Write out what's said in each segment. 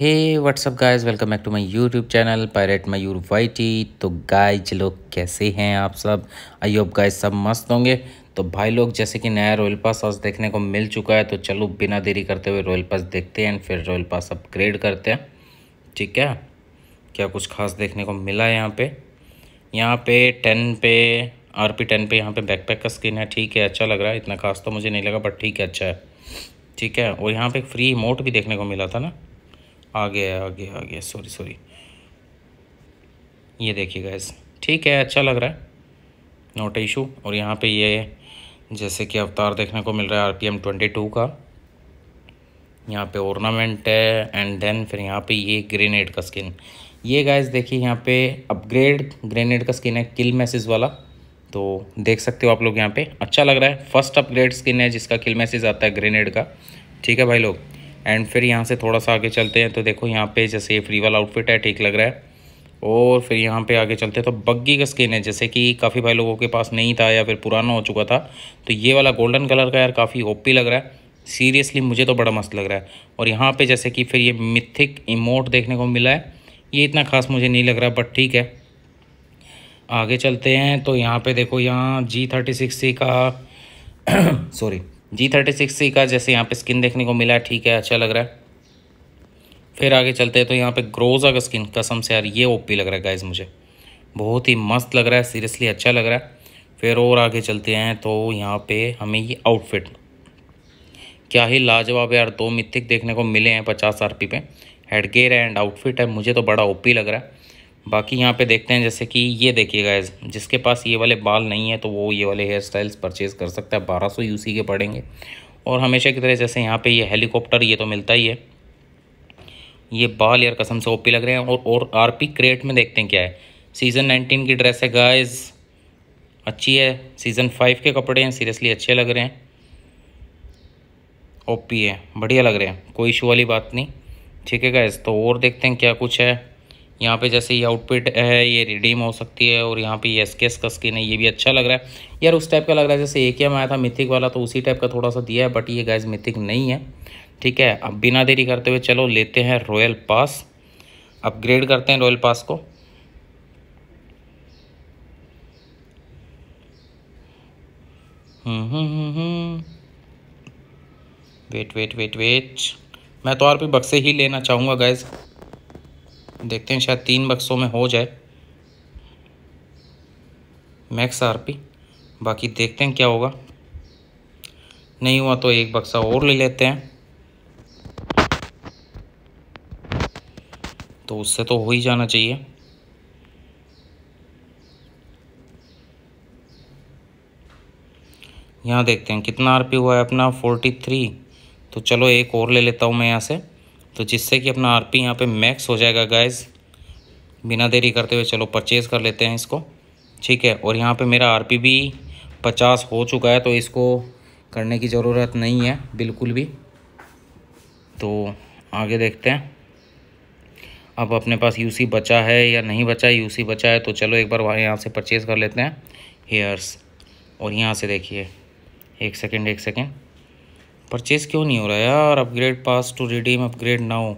hey what's up guys welcome back to my YouTube channel pirate Mayur YT तो guys लोग कैसे हैं आप सब आई होप गाइज सब मस्त होंगे तो भाई लोग जैसे कि नया रॉयल पास आज देखने को मिल चुका है तो चलो बिना देरी करते हुए रॉयल पास देखते हैं फिर रॉयल पास अपग्रेड करते हैं ठीक है क्या कुछ खास देखने को मिला है यहाँ पर यहाँ पे टेन पे आर पी टेन पे यहाँ पे बैकपैक का स्किन है ठीक है अच्छा लग रहा है इतना खास तो मुझे नहीं लगा बट ठीक है अच्छा है ठीक है और यहाँ पे फ्री इमोट भी देखने को मिला था ना आ गया आ गया आ गया सॉरी सॉरी ये देखिए गैस ठीक है अच्छा लग रहा है नोट इशू और यहाँ पे ये जैसे कि अवतार देखने को मिल रहा है R P M twenty two का यहाँ पे ऑर्नामेंट है एंड देन फिर यहाँ पे ये ग्रेनेड का स्किन ये गैस देखिए यहाँ पे अपग्रेड ग्रेनेड का स्किन है किल मैसेज वाला तो देख सकते हो आप लोग यहाँ पे अच्छा लग रहा है फर्स्ट अपग्रेड स्किन है जिसका किल मैसेज आता है ग्रेनेड का ठीक है भाई लोग एंड फिर यहाँ से थोड़ा सा आगे चलते हैं तो देखो यहाँ पे जैसे ये फ्री वाला आउटफिट है ठीक लग रहा है और फिर यहाँ पे आगे चलते हैं तो बग्गी का स्किन है जैसे कि काफ़ी भाई लोगों के पास नहीं था या फिर पुराना हो चुका था तो ये वाला गोल्डन कलर का यार काफ़ी ओपी लग रहा है सीरियसली मुझे तो बड़ा मस्त लग रहा है और यहाँ पर जैसे कि फिर ये मिथिक इमोट देखने को मिला है ये इतना खास मुझे नहीं लग रहा बट ठीक है आगे चलते हैं तो यहाँ पर देखो यहाँ जी थर्टी सिक्स का sorry G thirty six C का जैसे यहाँ पे स्किन देखने को मिला ठीक है अच्छा लग रहा है फिर आगे चलते हैं तो यहाँ पे ग्रोजा का स्किन कसम से यार ये ओपी लग रहा है गाइज मुझे बहुत ही मस्त लग रहा है सीरियसली अच्छा लग रहा है फिर और आगे चलते हैं तो यहाँ पे हमें ये आउटफिट क्या ही लाजवाब यार दो मिथिक देखने को मिले हैं पचास आर पे हेड गेयर एंड आउटफिट है मुझे तो बड़ा ओ लग रहा है बाकी यहाँ पे देखते हैं जैसे कि ये देखिए गाइज जिसके पास ये वाले बाल नहीं है तो वो ये वाले हेयर स्टाइल्स परचेज़ कर सकता है बारह सौ यूसी के पड़ेंगे और हमेशा की तरह जैसे यहाँ पे ये हेलीकॉप्टर ये तो मिलता ही है ये बाल यार कसम से ओपी लग रहे हैं और और आर पी क्रेट में देखते हैं क्या है सीज़न नाइनटीन की ड्रेस है गाइज अच्छी है सीज़न फाइव के कपड़े हैं सीरियसली अच्छे लग रहे हैं ओपी है बढ़िया लग रहे हैं कोई इशू वाली बात नहीं ठीक है गाइज तो और देखते हैं क्या कुछ है यहाँ पे जैसे ये आउटपिट है ये रिडीम हो सकती है और यहाँ पे ये एसकेस का स्किन है ये भी अच्छा लग रहा है यार उस टाइप का लग रहा है जैसे एक ही आया था मिथिक वाला तो उसी टाइप का थोड़ा सा दिया है बट ये गैस मिथिक नहीं है ठीक है अब बिना देरी करते हुए चलो लेते हैं रॉयल पास अपग्रेड करते हैं रॉयल पास को वेट वेट वेट वेट मैं तो और भी बक्से ही लेना चाहूँगा गैस देखते हैं शायद तीन बक्सों में हो जाए मैक्स आरपी बाकी देखते हैं क्या होगा नहीं हुआ तो एक बक्सा और ले लेते हैं तो उससे तो हो ही जाना चाहिए यहाँ देखते हैं कितना आरपी हुआ है अपना फोर्टी थ्री तो चलो एक और ले लेता हूँ मैं यहाँ से तो जिससे कि अपना आर पी यहाँ पर मैक्स हो जाएगा गैस बिना देरी करते हुए चलो परचेज़ कर लेते हैं इसको ठीक है और यहाँ पर मेरा आर पी भी पचास हो चुका है तो इसको करने की ज़रूरत नहीं है बिल्कुल भी तो आगे देखते हैं अब अपने पास यूसी बचा है या नहीं बचा है यूसी बचा है तो चलो एक बार वहाँ यहाँ से परचेज़ कर लेते हैं हेयर्स और यहाँ से देखिए एक सेकेंड एक सेकेंड परचेज क्यों नहीं हो रहा यार upgrade pass to redeem upgrade now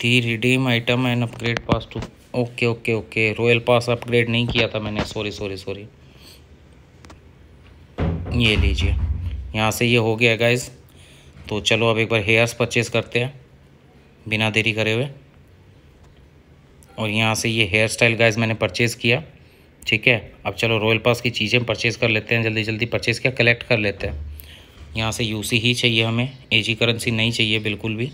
the redeem item and upgrade pass to okay okay okay royal pass upgrade नहीं किया था मैंने सॉरी सॉरी सॉरी ये लीजिए यहाँ से ये हो गया गाइज तो चलो अब एक बार हेयर्स परचेज़ करते हैं बिना देरी करे हुए और यहाँ से ये हेयर स्टाइल गाइज मैंने परचेज़ किया ठीक है अब चलो रॉयल पास की चीज़ें परचेज़ कर लेते हैं जल्दी जल्दी परचेज़ किया कलेक्ट कर लेते हैं यहाँ से यूसी ही चाहिए हमें एजी करेंसी नहीं चाहिए बिल्कुल भी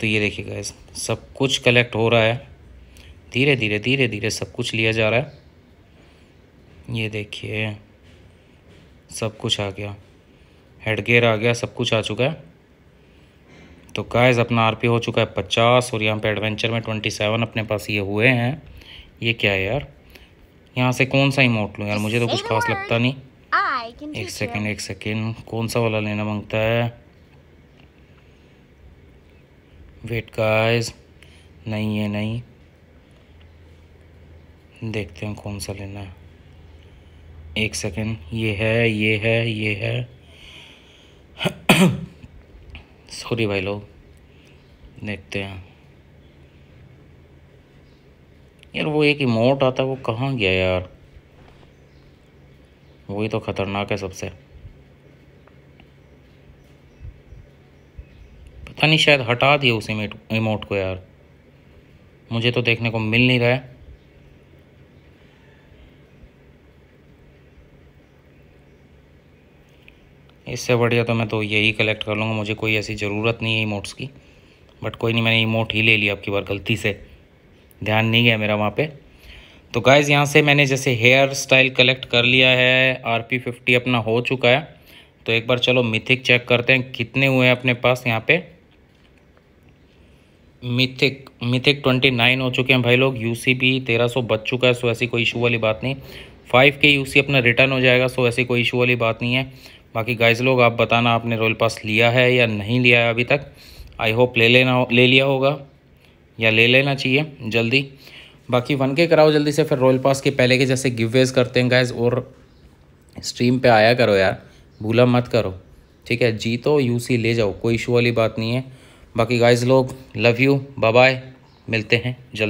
तो ये देखिए गैस सब कुछ कलेक्ट हो रहा है धीरे धीरे धीरे धीरे सब कुछ लिया जा रहा है ये देखिए सब कुछ आ गया हेड गेयर आ गया सब कुछ आ चुका है तो गाइस अपना आरपी हो चुका है पचास और यहाँ पे एडवेंचर में ट्वेंटी सेवन अपने पास ये हुए हैं ये क्या है यार यहाँ से कौन सा इमोट लूँ यार मुझे तो कुछ खास लगता नहीं एक सेकेंड एक सेकेंड कौन सा वाला लेना मांगता है वेट गाइस नहीं है नहीं देखते हैं कौन सा लेना है एक सेकेंड ये है ये है ये है सॉरी भाई लोग देखते हैं यार वो एक इमोट आता है वो कहाँ गया यार वही तो ख़तरनाक है सबसे पता नहीं शायद हटा दिए उस इमेट इमोट को यार मुझे तो देखने को मिल नहीं रहा है इससे बढ़िया तो मैं तो यही कलेक्ट कर लूँगा मुझे कोई ऐसी ज़रूरत नहीं है इमोट्स की बट कोई नहीं मैंने इमोट ही ले लिया आपकी बार गलती से ध्यान नहीं गया मेरा वहाँ पे तो गाइज़ यहाँ से मैंने जैसे हेयर स्टाइल कलेक्ट कर लिया है आर पी फिफ्टी अपना हो चुका है तो एक बार चलो मिथिक चेक करते हैं कितने हुए हैं अपने पास यहाँ पे मिथिक मिथिक ट्वेंटी नाइन हो चुके हैं भाई लोग यू सी भी तेरह सौ बच चुका है सो ऐसी कोई इशू वाली बात नहीं फाइव के यू सी अपना रिटर्न हो जाएगा सो ऐसी कोई इशू वाली बात नहीं है बाकी गाइज लोग आप बताना आपने रॉयल पास लिया है या नहीं लिया है अभी तक आई होप ले लेना ले लिया होगा या ले लेना चाहिए जल्दी बाकी वन के कराओ जल्दी से फिर रॉयल पास के पहले के जैसे गिव वेज़ करते हैं गैज और स्ट्रीम पे आया करो यार भूला मत करो ठीक है जीतो यूसी ले जाओ कोई इशू वाली बात नहीं है बाकी गाइज लोग लव यू बाय मिलते हैं जल्द